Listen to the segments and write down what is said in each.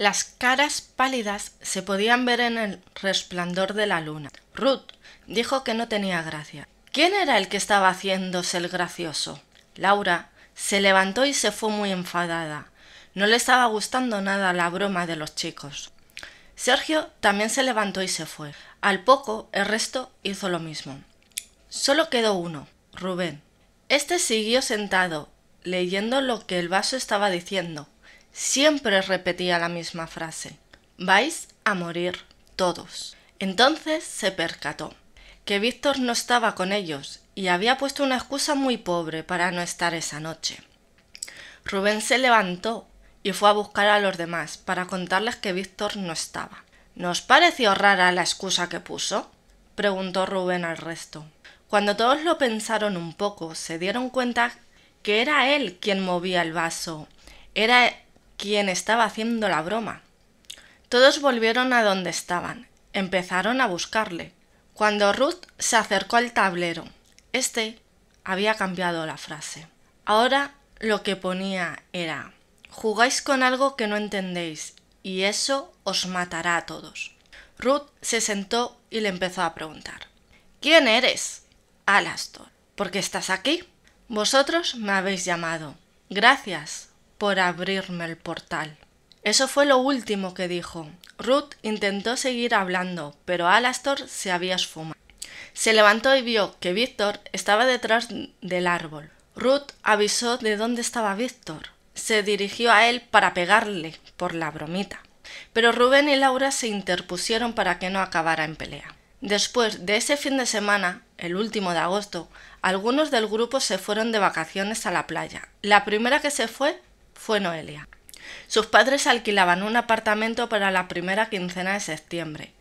Las caras pálidas se podían ver en el resplandor de la luna. Ruth dijo que no tenía gracia. ¿Quién era el que estaba haciéndose el gracioso? Laura se levantó y se fue muy enfadada. No le estaba gustando nada la broma de los chicos. Sergio también se levantó y se fue. Al poco, el resto hizo lo mismo. Solo quedó uno, Rubén. Este siguió sentado, leyendo lo que el vaso estaba diciendo, siempre repetía la misma frase, vais a morir todos. Entonces se percató que Víctor no estaba con ellos y había puesto una excusa muy pobre para no estar esa noche. Rubén se levantó y fue a buscar a los demás para contarles que Víctor no estaba. ¿Nos pareció rara la excusa que puso? preguntó Rubén al resto. Cuando todos lo pensaron un poco, se dieron cuenta que era él quien movía el vaso, era quien estaba haciendo la broma. Todos volvieron a donde estaban. Empezaron a buscarle. Cuando Ruth se acercó al tablero, este había cambiado la frase. Ahora lo que ponía era Jugáis con algo que no entendéis, y eso os matará a todos. Ruth se sentó y le empezó a preguntar ¿Quién eres? Alastor. ¿Por qué estás aquí? Vosotros me habéis llamado. Gracias, por abrirme el portal. Eso fue lo último que dijo. Ruth intentó seguir hablando, pero Alastor se había esfumado. Se levantó y vio que Víctor estaba detrás del árbol. Ruth avisó de dónde estaba Víctor. Se dirigió a él para pegarle por la bromita. Pero Rubén y Laura se interpusieron para que no acabara en pelea. Después de ese fin de semana, el último de agosto, algunos del grupo se fueron de vacaciones a la playa. La primera que se fue fue Noelia. Sus padres alquilaban un apartamento para la primera quincena de septiembre,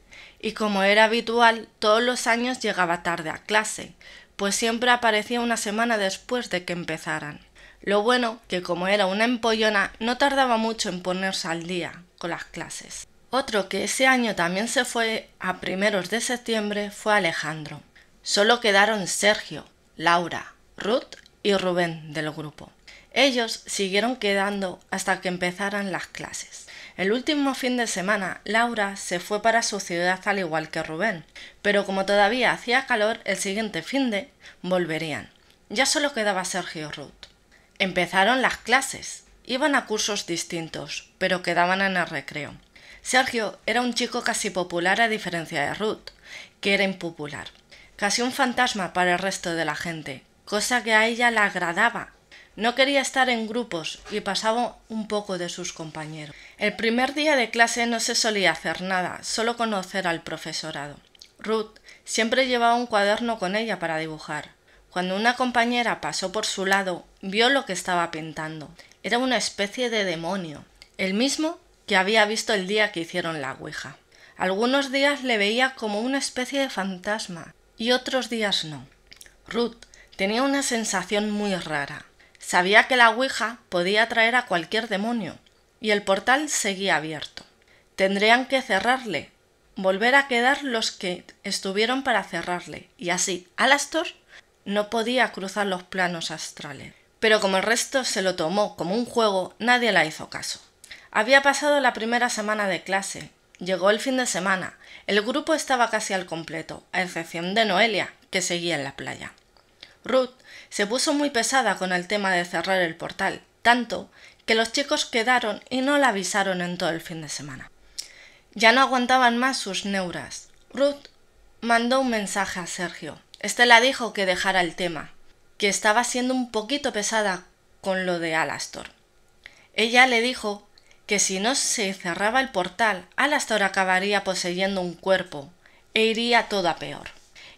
y como era habitual, todos los años llegaba tarde a clase, pues siempre aparecía una semana después de que empezaran. Lo bueno, que como era una empollona, no tardaba mucho en ponerse al día con las clases. Otro que ese año también se fue a primeros de septiembre fue Alejandro. Solo quedaron Sergio, Laura, Ruth y Rubén del grupo. Ellos siguieron quedando hasta que empezaran las clases. El último fin de semana, Laura se fue para su ciudad al igual que Rubén, pero como todavía hacía calor, el siguiente fin de volverían. Ya solo quedaba Sergio Ruth. Empezaron las clases. Iban a cursos distintos, pero quedaban en el recreo. Sergio era un chico casi popular a diferencia de Ruth, que era impopular. Casi un fantasma para el resto de la gente, cosa que a ella le agradaba no quería estar en grupos y pasaba un poco de sus compañeros. El primer día de clase no se solía hacer nada, solo conocer al profesorado. Ruth siempre llevaba un cuaderno con ella para dibujar. Cuando una compañera pasó por su lado, vio lo que estaba pintando. Era una especie de demonio, el mismo que había visto el día que hicieron la Ouija. Algunos días le veía como una especie de fantasma y otros días no. Ruth tenía una sensación muy rara. Sabía que la Ouija podía atraer a cualquier demonio, y el portal seguía abierto. Tendrían que cerrarle, volver a quedar los que estuvieron para cerrarle, y así Alastor no podía cruzar los planos astrales. Pero como el resto se lo tomó como un juego, nadie la hizo caso. Había pasado la primera semana de clase, llegó el fin de semana, el grupo estaba casi al completo, a excepción de Noelia, que seguía en la playa. Ruth se puso muy pesada con el tema de cerrar el portal, tanto que los chicos quedaron y no la avisaron en todo el fin de semana. Ya no aguantaban más sus neuras. Ruth mandó un mensaje a Sergio. Este la dijo que dejara el tema, que estaba siendo un poquito pesada con lo de Alastor. Ella le dijo que si no se cerraba el portal, Alastor acabaría poseyendo un cuerpo e iría a peor.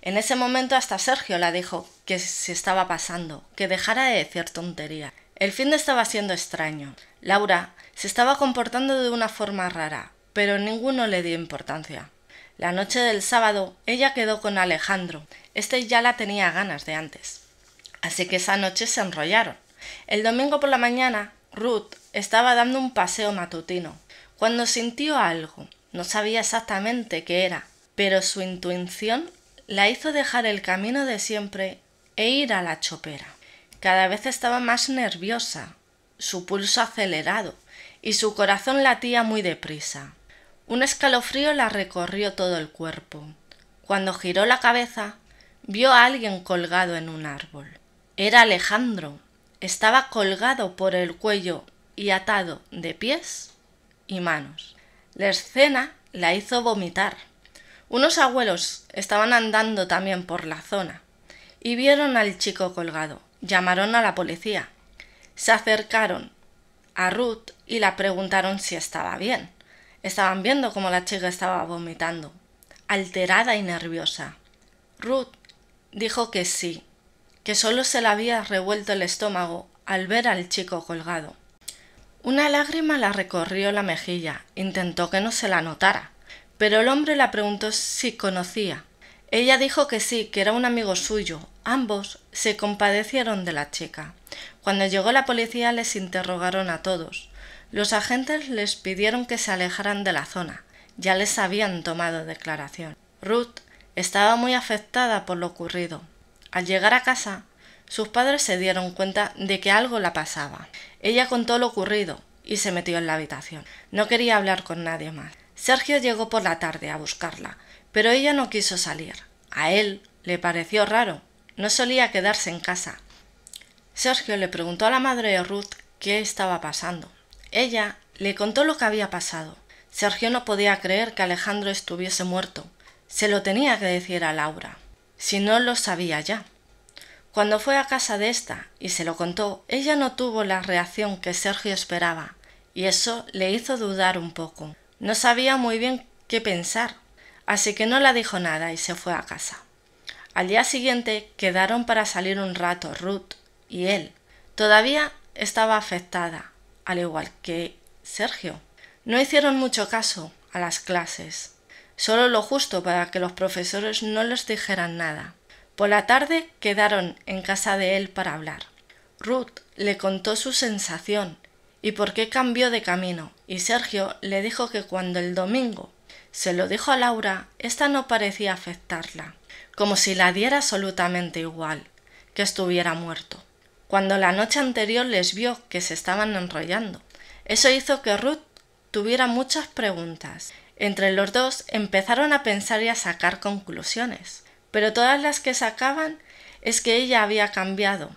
En ese momento hasta Sergio la dijo se estaba pasando, que dejara de decir tontería. El fin de estaba siendo extraño. Laura se estaba comportando de una forma rara, pero ninguno le dio importancia. La noche del sábado ella quedó con Alejandro. Este ya la tenía ganas de antes. Así que esa noche se enrollaron. El domingo por la mañana, Ruth estaba dando un paseo matutino, cuando sintió algo. No sabía exactamente qué era, pero su intuición la hizo dejar el camino de siempre e ir a la chopera. Cada vez estaba más nerviosa, su pulso acelerado y su corazón latía muy deprisa. Un escalofrío la recorrió todo el cuerpo. Cuando giró la cabeza, vio a alguien colgado en un árbol. Era Alejandro. Estaba colgado por el cuello y atado de pies y manos. La escena la hizo vomitar. Unos abuelos estaban andando también por la zona y vieron al chico colgado. Llamaron a la policía. Se acercaron a Ruth y la preguntaron si estaba bien. Estaban viendo cómo la chica estaba vomitando, alterada y nerviosa. Ruth dijo que sí, que solo se le había revuelto el estómago al ver al chico colgado. Una lágrima la recorrió la mejilla, intentó que no se la notara, pero el hombre la preguntó si conocía. Ella dijo que sí, que era un amigo suyo, Ambos se compadecieron de la chica. Cuando llegó la policía les interrogaron a todos. Los agentes les pidieron que se alejaran de la zona. Ya les habían tomado declaración. Ruth estaba muy afectada por lo ocurrido. Al llegar a casa, sus padres se dieron cuenta de que algo la pasaba. Ella contó lo ocurrido y se metió en la habitación. No quería hablar con nadie más. Sergio llegó por la tarde a buscarla, pero ella no quiso salir. A él le pareció raro no solía quedarse en casa. Sergio le preguntó a la madre de Ruth qué estaba pasando. Ella le contó lo que había pasado. Sergio no podía creer que Alejandro estuviese muerto. Se lo tenía que decir a Laura, si no lo sabía ya. Cuando fue a casa de esta y se lo contó, ella no tuvo la reacción que Sergio esperaba, y eso le hizo dudar un poco. No sabía muy bien qué pensar, así que no la dijo nada y se fue a casa. Al día siguiente quedaron para salir un rato Ruth y él. Todavía estaba afectada, al igual que Sergio. No hicieron mucho caso a las clases, solo lo justo para que los profesores no les dijeran nada. Por la tarde quedaron en casa de él para hablar. Ruth le contó su sensación y por qué cambió de camino, y Sergio le dijo que cuando el domingo se lo dijo a Laura, esta no parecía afectarla como si la diera absolutamente igual, que estuviera muerto. Cuando la noche anterior les vio que se estaban enrollando, eso hizo que Ruth tuviera muchas preguntas. Entre los dos empezaron a pensar y a sacar conclusiones, pero todas las que sacaban es que ella había cambiado.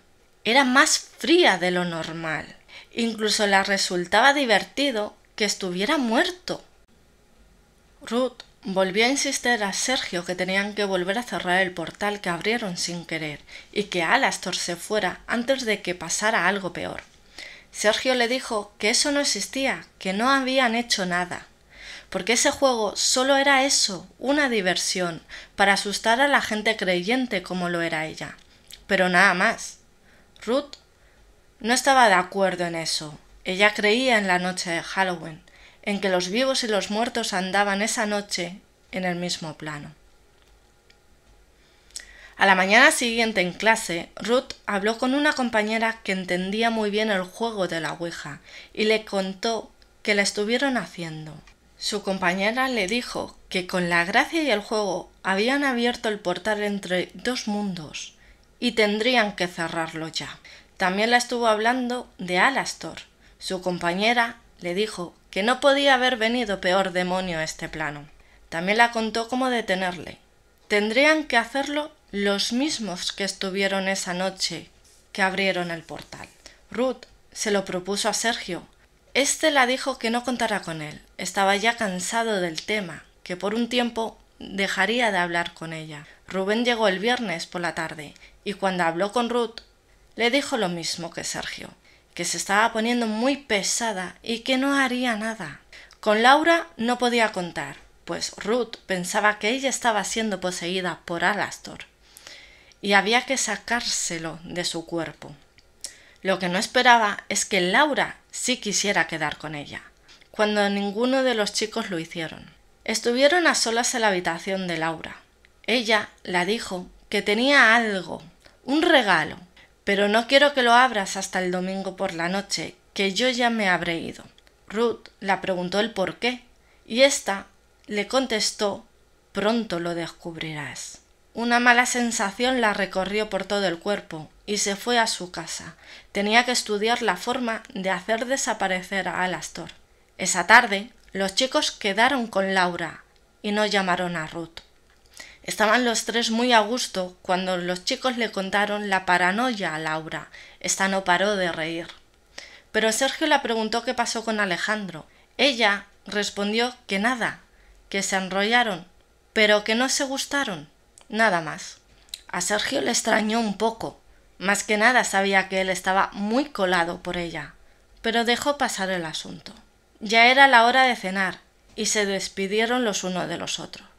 Era más fría de lo normal. Incluso la resultaba divertido que estuviera muerto. Ruth volvió a insistir a Sergio que tenían que volver a cerrar el portal que abrieron sin querer y que Alastor se fuera antes de que pasara algo peor. Sergio le dijo que eso no existía, que no habían hecho nada, porque ese juego solo era eso, una diversión, para asustar a la gente creyente como lo era ella, pero nada más. Ruth no estaba de acuerdo en eso. Ella creía en la noche de Halloween, en que los vivos y los muertos andaban esa noche en el mismo plano. A la mañana siguiente en clase, Ruth habló con una compañera que entendía muy bien el juego de la Ouija y le contó que la estuvieron haciendo. Su compañera le dijo que con la gracia y el juego habían abierto el portal entre dos mundos y tendrían que cerrarlo ya. También la estuvo hablando de Alastor. Su compañera le dijo que no podía haber venido peor demonio a este plano. También la contó cómo detenerle. Tendrían que hacerlo los mismos que estuvieron esa noche que abrieron el portal. Ruth se lo propuso a Sergio. Este la dijo que no contara con él. Estaba ya cansado del tema, que por un tiempo dejaría de hablar con ella. Rubén llegó el viernes por la tarde y cuando habló con Ruth le dijo lo mismo que Sergio que se estaba poniendo muy pesada y que no haría nada. Con Laura no podía contar, pues Ruth pensaba que ella estaba siendo poseída por Alastor y había que sacárselo de su cuerpo. Lo que no esperaba es que Laura sí quisiera quedar con ella, cuando ninguno de los chicos lo hicieron. Estuvieron a solas en la habitación de Laura. Ella la dijo que tenía algo, un regalo, pero no quiero que lo abras hasta el domingo por la noche, que yo ya me habré ido. Ruth la preguntó el por qué, y ésta le contestó Pronto lo descubrirás. Una mala sensación la recorrió por todo el cuerpo, y se fue a su casa. Tenía que estudiar la forma de hacer desaparecer a Alastor. Esa tarde, los chicos quedaron con Laura y no llamaron a Ruth. Estaban los tres muy a gusto cuando los chicos le contaron la paranoia a Laura. Esta no paró de reír. Pero Sergio la preguntó qué pasó con Alejandro. Ella respondió que nada, que se enrollaron, pero que no se gustaron, nada más. A Sergio le extrañó un poco. Más que nada sabía que él estaba muy colado por ella, pero dejó pasar el asunto. Ya era la hora de cenar, y se despidieron los uno de los otros.